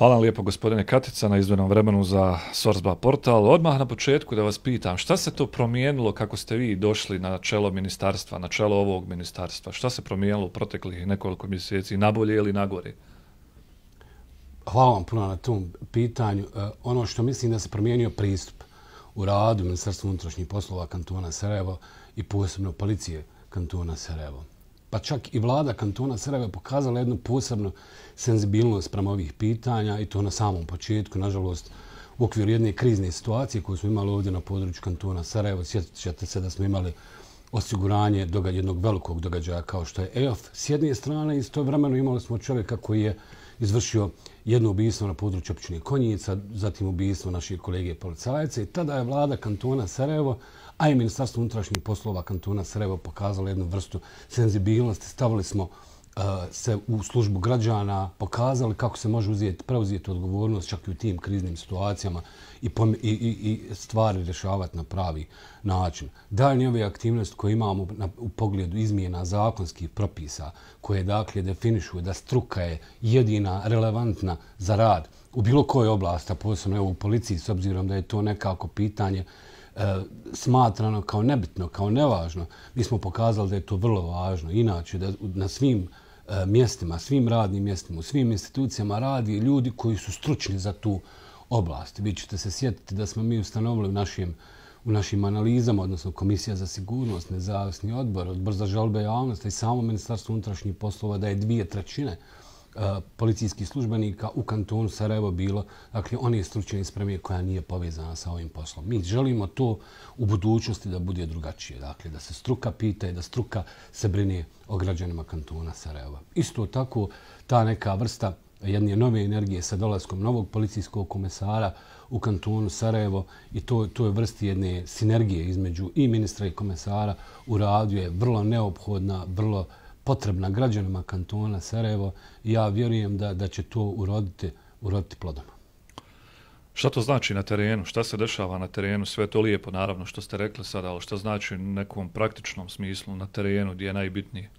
Hvala vam lijepo gospodine Katica na izvenom vremenu za Sorsba portal. Odmah na početku da vas pitam, šta se to promijenilo kako ste vi došli na čelo ministarstva, na čelo ovog ministarstva? Šta se promijenilo u proteklih nekoliko mjeseci, na bolje ili na gore? Hvala vam puno na tom pitanju. E, ono što mislim da se promijenio pristup u radu Ministarstva unutrašnjih poslova kantona Sarajevo i posebno policije kantona Sarajevo pa čak i vlada kantona Sarajeva pokazala jednu posebnu senzibilnost prema ovih pitanja i to na samom početku, nažalost, u okviru jedne krizne situacije koju smo imali ovdje na području kantona Sarajeva. Sjetit se da smo imali osiguranje događa, jednog velikog događaja kao što je EOF s jedne strane i vremeno imali smo čovjeka koji je izvršio jedno ubijstvo na području općine Konjica, zatim ubijstvo naših kolege policajaca i tada je vlada kantona Sarajevo, a i ministarstvo unutrašnjih poslova kantona Sarajevo pokazalo jednu vrstu senzibilnosti. Stavili smo se u službu građana pokazali kako se može uzijeti, preuzijeti odgovornost čak i u tim kriznim situacijama i, i, i stvari rješavati na pravi način. Dalje ove aktivnosti koje imamo na, u pogledu izmjena zakonskih propisa koje dakle definišu da struka je jedina relevantna za rad u bilo kojoj oblasti, a posebno evo, u policiji, s obzirom da je to nekako pitanje e, smatrano kao nebitno, kao nevažno, mi smo pokazali da je to vrlo važno. Inače, da na svim E, mjestima, svim radnim mjestima, u svim institucijama radi ljudi koji su stručni za tu oblast. Vi ćete se sjetiti da smo mi ustanovili u našim, u našim analizama, odnosno Komisija za sigurnost, nezavisni odbor, odbor za žalbe javnosti i samo Ministarstvo unutrašnjih poslova da je dvije trećine policijskih službenika u kantonu Sarajevo bilo, dakle, one stručne ispreme koja nije povezana sa ovim poslom. Mi želimo to u budućnosti da bude drugačije, dakle, da se struka pita i da struka se brine o građanima kantona Sarajeva. Isto tako, ta neka vrsta jedne nove energije sa dolaskom novog policijskog komesara u kantonu Sarajevo i to, to je vrsti jedne sinergije između i ministra i komesara u radu je vrlo neophodna, vrlo potrebna građanima kantona Sarajevo. Ja vjerujem da, da će to uroditi, uroditi plodom. Šta to znači na terenu? Šta se dešava na terenu? Sve to lijepo, naravno, što ste rekli sada, ali šta znači u nekom praktičnom smislu na terenu gdje je najbitnije?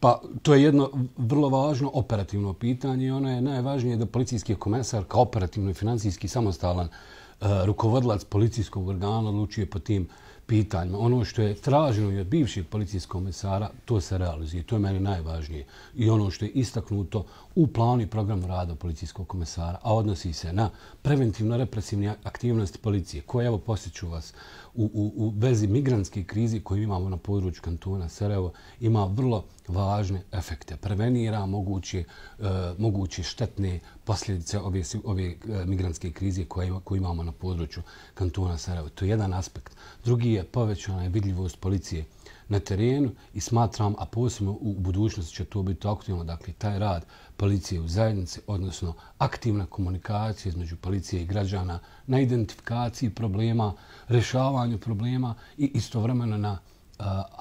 Pa to je jedno vrlo važno operativno pitanje i ono je najvažnije da policijski komesar kao operativno i financijski samostalan uh, e, rukovodlac policijskog organa odlučuje po tim pitanjima. Ono što je traženo i od bivših policijskog komisara, to se realizuje. To je meni najvažnije. I ono što je istaknuto u planu i programu rada policijskog komisara, a odnosi se na preventivno-represivne aktivnosti policije, koje, evo, posjeću vas, u, u, u vezi migrantske krizi koju imamo na području kantona Sarajevo ima vrlo važne efekte. Prevenira moguće, e, moguće štetne posljedice ove, ove uh, migrantske krize koje, koje imamo na području kantona Sarajevo. To je jedan aspekt. Drugi je povećana vidljivost policije na terenu i smatram, a posebno u budućnosti će to biti aktivno, dakle taj rad policije u zajednici, odnosno aktivna komunikacija između policije i građana na identifikaciji problema, rešavanju problema i istovremeno na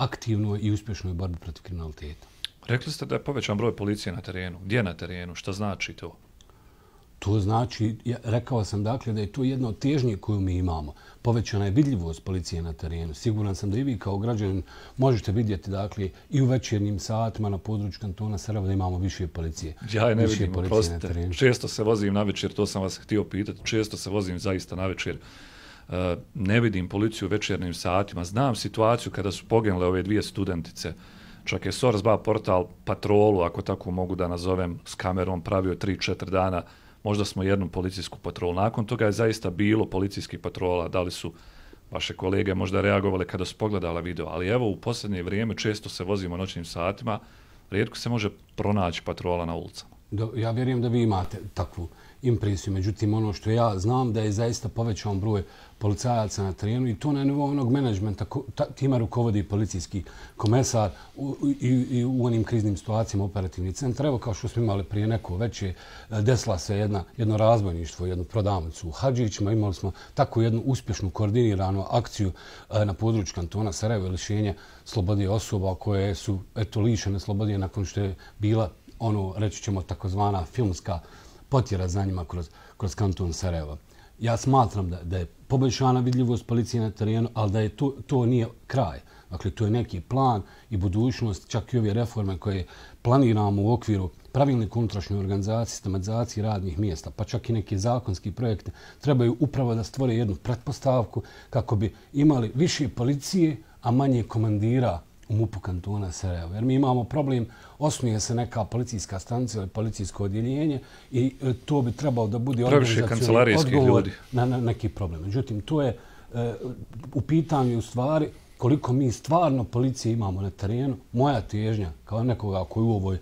aktivnoj i uspješnoj borbi protiv kriminaliteta. Rekli ste da je povećan broj policije na terenu. Gdje na terenu? Šta znači to? To znači, ja, rekao sam dakle da je to jedno od težnje koju mi imamo. Povećana je vidljivost policije na terenu. Siguran sam da i vi kao građanin možete vidjeti dakle i u večernjim satima na području kantona Sarajeva da imamo više policije. Ja je ne vidim, prostite, na terenu. često se vozim na večer, to sam vas htio pitati, često se vozim zaista na večer. E, ne vidim policiju u večernim satima. Znam situaciju kada su poginule ove dvije studentice. Čak je Sorsba portal patrolu, ako tako mogu da nazovem, s kamerom pravio 3-4 dana možda smo jednom policijsku patrolu. Nakon toga je zaista bilo policijskih patrola, da li su vaše kolege možda reagovali kada su pogledala video, ali evo u posljednje vrijeme često se vozimo noćnim satima, rijetko se može pronaći patrola na ulicama. ja vjerujem da vi imate takvu impresiju. Međutim, ono što ja znam da je zaista povećan broj policajaca na terenu i to na nivou onog menadžmenta, tima rukovodi policijski komesar i, i, u onim kriznim situacijama operativni centar. Evo kao što smo imali prije neko veće, e, desila se jedna, jedno razbojništvo, jednu prodavnicu u Hadžićima. Imali smo tako jednu uspješnu koordiniranu akciju e, na području kantona Sarajevo lišenje slobode osoba koje su eto lišene slobode nakon što je bila ono, reći ćemo, takozvana filmska potjera za njima kroz, kroz kanton Sarajevo. Ja smatram da, da je poboljšana vidljivost policije na terenu, ali da je to, to nije kraj. Dakle, to je neki plan i budućnost, čak i ove reforme koje planiramo u okviru pravilne kontrašnje organizacije, sistematizacije radnih mjesta, pa čak i neke zakonski projekte, trebaju upravo da stvore jednu pretpostavku kako bi imali više policije, a manje komandira u mup kantona Sarajevo. Jer mi imamo problem, osnuje se neka policijska stanica ili policijsko odjeljenje i e, to bi trebalo da bude organizacijalni odgovor na neki problem. Međutim, to je e, u pitanju u stvari koliko mi stvarno policije imamo na terenu. Moja težnja kao nekoga koji u ovoj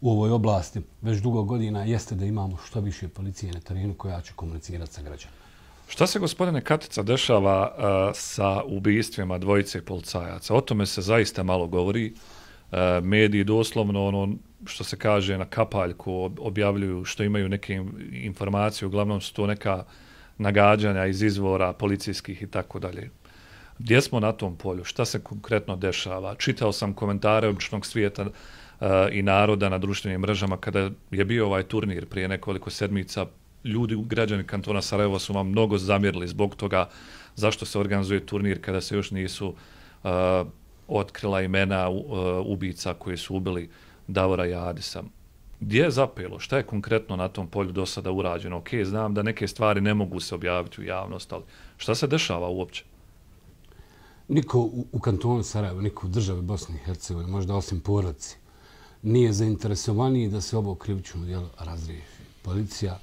u ovoj oblasti već dugo godina jeste da imamo što više policije na terenu koja će komunicirati sa građanima. Šta se, gospodine Katica, dešava uh, sa ubijstvima dvojice policajaca? O tome se zaista malo govori. Uh, mediji doslovno, ono, što se kaže, na kapaljku objavljuju što imaju neke informacije. Uglavnom su to neka nagađanja iz izvora policijskih i tako dalje. Gdje smo na tom polju? Šta se konkretno dešava? Čitao sam komentare običnog svijeta uh, i naroda na društvenim mrežama kada je bio ovaj turnir prije nekoliko sedmica ljudi, građani kantona Sarajeva su vam mnogo zamirili zbog toga zašto se organizuje turnir kada se još nisu uh, otkrila imena uh, ubica koje su ubili Davora Jadisa. Gdje je zapelo? Šta je konkretno na tom polju do sada urađeno? Ok, znam da neke stvari ne mogu se objaviti u javnost, ali šta se dešava uopće? Niko u, u kantonu Sarajeva, niko u državi Bosne i Hercegovine, možda osim porodci, nije zainteresovaniji da se ovo krivično djelo razriješi. Policija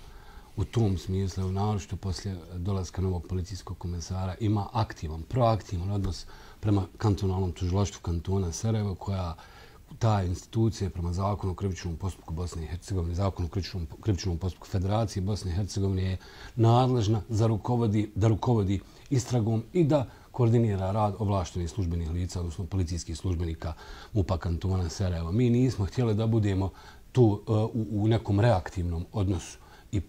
u tom smislu, u naročitu poslije dolaska novog policijskog komisara, ima aktivan, proaktivan odnos prema kantonalnom tužiloštvu kantona Sarajevo, koja ta institucija prema zakonu o krivičnom postupku Bosne i Hercegovine, zakonu o krivičnom, krivičnom postupku Federacije Bosne i Hercegovine je nadležna za rukovodi, da rukovodi istragom i da koordinira rad ovlaštenih službenih lica, odnosno policijskih službenika MUPA kantona Sarajeva. Mi nismo htjeli da budemo tu e, u nekom reaktivnom odnosu i e,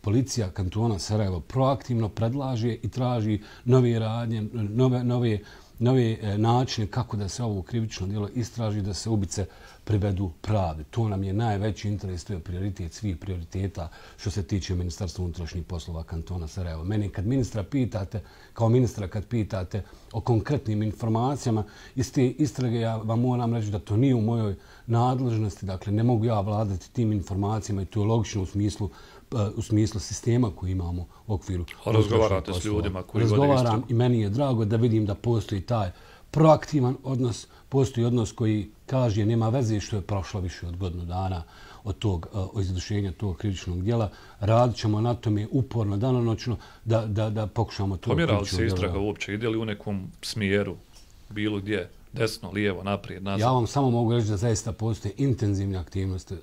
policija kantona Sarajevo proaktivno predlaže i traži nove radnje, nove, nove nove e, načine kako da se ovo krivično djelo istraži, da se ubice privedu pravi. To nam je najveći interes, to je prioritet svih prioriteta što se tiče Ministarstva unutrašnjih poslova kantona Sarajevo. Meni kad ministra pitate, kao ministra kad pitate o konkretnim informacijama iz te istrage, ja vam moram reći da to nije u mojoj nadležnosti, dakle ne mogu ja vladati tim informacijama i to je logično u smislu Pa, u smislu sistema koji imamo u okviru... Razgovarate s ljudima koji Razgovaram vode istinu. i meni je drago da vidim da postoji taj proaktivan odnos, postoji odnos koji kaže nema veze što je prošlo više od godinu dana od tog e, izdušenja tog kritičnog dijela. Radit ćemo na tome uporno, danonoćno, da, da, da pokušamo to... Pomjera li se istraga uopće? Ide li u nekom smjeru, bilo gdje? desno, lijevo, naprijed, nazad. Ja vam samo mogu reći da zaista postoje intenzivne aktivnosti e,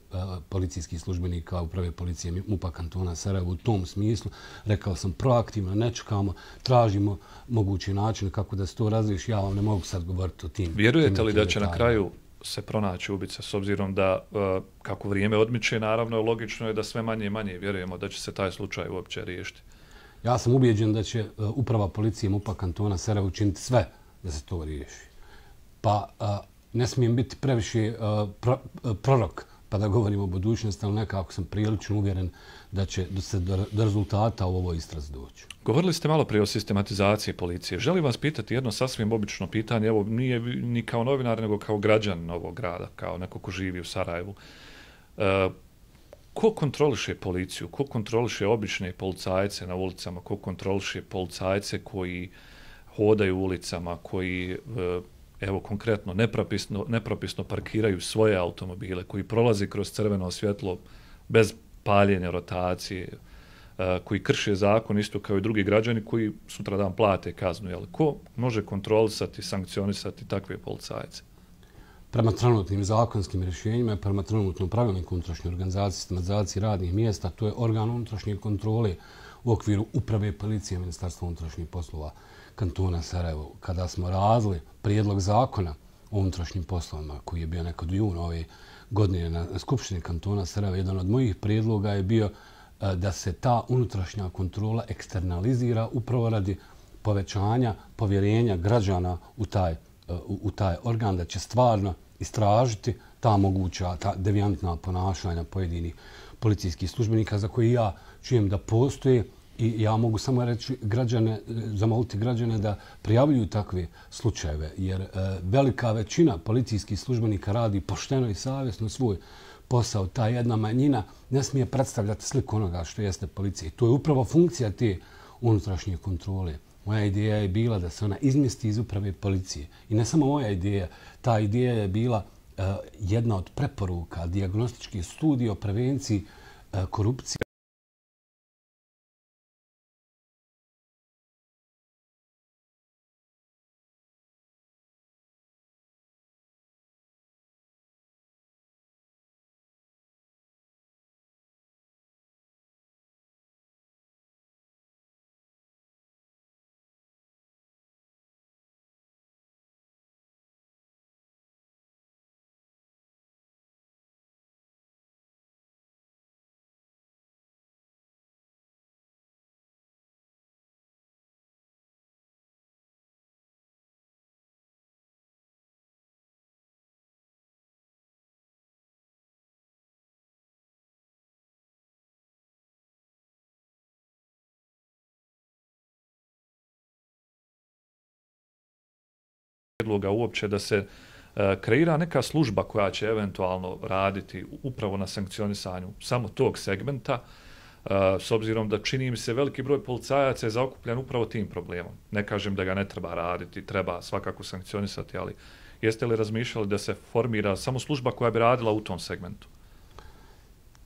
policijskih službenika uprave policije MUPA kantona Sarajevo u tom smislu. Rekao sam proaktivno, ne čekamo, tražimo mogući način kako da se to razviši. Ja vam ne mogu sad govoriti o tim. Vjerujete li da će na kraju se pronaći ubica s obzirom da e, kako vrijeme odmiče, naravno logično je da sve manje i manje vjerujemo da će se taj slučaj uopće riješiti. Ja sam ubijeđen da će e, uprava policije MUPA kantona Sarajevo učiniti sve da se to riješi pa ne smijem biti previše prorok pa da govorim o budućnosti, ali nekako sam prilično uvjeren da će do, se do rezultata u ovoj istrazi doći. Govorili ste malo prije o sistematizaciji policije. Želim vas pitati jedno sasvim obično pitanje. Evo, nije ni kao novinar, nego kao građan novog grada, kao neko ko živi u Sarajevu. E, ko kontroliše policiju? Ko kontroliše obične policajce na ulicama? Ko kontroliše policajce koji hodaju ulicama, koji e, evo konkretno nepropisno, nepropisno parkiraju svoje automobile koji prolazi kroz crveno svjetlo bez paljenja rotacije, eh, koji krše zakon isto kao i drugi građani koji sutra dan plate kaznu. Jel? Ko može kontrolisati, sankcionisati takve policajce? Prema trenutnim zakonskim rješenjima, prema trenutnom pravilniku unutrašnje organizacije, sistematizacije radnih mjesta, to je organ unutrašnje kontrole u okviru uprave policije Ministarstva unutrašnjih poslova kantona Sarajevo, kada smo razli prijedlog zakona o unutrašnjim poslovima koji je bio nekad u junu ove godine na Skupštini kantona Sarajevo, jedan od mojih prijedloga je bio e, da se ta unutrašnja kontrola eksternalizira upravo radi povećanja povjerenja građana u taj, e, u taj organ, da će stvarno istražiti ta moguća, ta devijantna ponašanja pojedini policijskih službenika za koje ja čujem da postoje I ja mogu samo reći građane, zamoliti građane da prijavljuju takve slučajeve, jer e, velika većina policijskih službenika radi pošteno i savjesno svoj posao. Ta jedna manjina ne smije predstavljati sliku onoga što jeste policija. I to je upravo funkcija te unutrašnje kontrole. Moja ideja je bila da se ona izmjesti iz uprave policije. I ne samo moja ideja, ta ideja je bila e, jedna od preporuka diagnostičke studije o prevenciji e, korupcije. predloga uopće da se e, kreira neka služba koja će eventualno raditi upravo na sankcionisanju samo tog segmenta, e, s obzirom da čini mi se veliki broj policajaca je zaokupljen upravo tim problemom. Ne kažem da ga ne treba raditi, treba svakako sankcionisati, ali jeste li razmišljali da se formira samo služba koja bi radila u tom segmentu?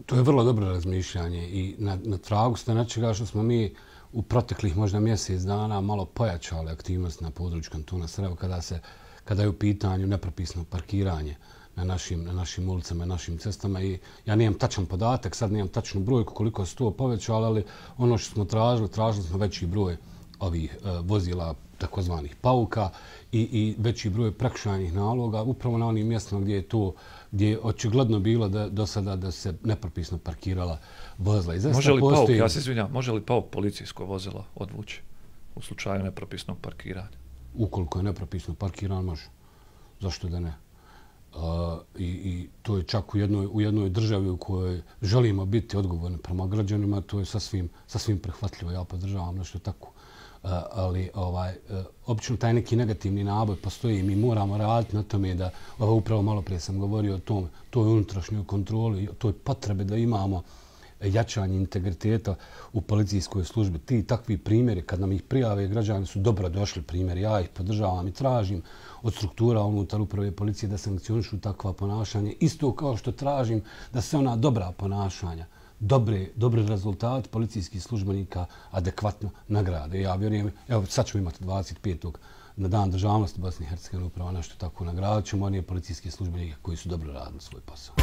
To je vrlo dobro razmišljanje i na, na tragu ste načega što smo mi u proteklih možda mjesec dana malo pojačale aktivnost na području kantona Sarajeva kada, se, kada je u pitanju nepropisno parkiranje na našim, na našim ulicama i našim cestama. I ja nijem tačan podatak, sad nijem tačnu broj koliko se to povećalo, ali ono što smo tražili, tražili smo veći broj ovih e, vozila, takozvanih pauka i, i veći broj prekšajnih naloga upravo na onim mjestima gdje je to gdje je očigledno bilo da, do sada da se nepropisno parkirala vozila. I zašto može li postoji... pauk, ja se izvinjavam, može li pauk policijsko vozilo odvući u slučaju nepropisnog parkiranja? Ukoliko je nepropisno parkirano, može. Zašto da ne? Uh, i, I to je čak u jednoj, u jednoj državi u kojoj želimo biti odgovorni prema građanima, to je sasvim, sasvim prehvatljivo. Ja podržavam nešto tako. Uh, ali ovaj, e, opično taj neki negativni naboj postoji i mi moramo raditi na tome da, ovaj, upravo malo prije sam govorio o tom, toj unutrašnjoj kontroli, toj potrebe da imamo jačanje integriteta u policijskoj službi. Ti takvi primjeri, kad nam ih prijave, građani su dobro došli primjeri. Ja ih podržavam i tražim od struktura unutar uprave policije da sankcionišu takva ponašanja. Isto kao što tražim da se ona dobra ponašanja dobri dobre rezultat policijskih službenika adekvatno nagrade. Ja vjerujem, evo sad ćemo imati 25. na dan državnosti Bosne i Hercegovine upravo nešto tako nagradit ćemo, oni je policijski službenika koji su dobro radili svoj posao.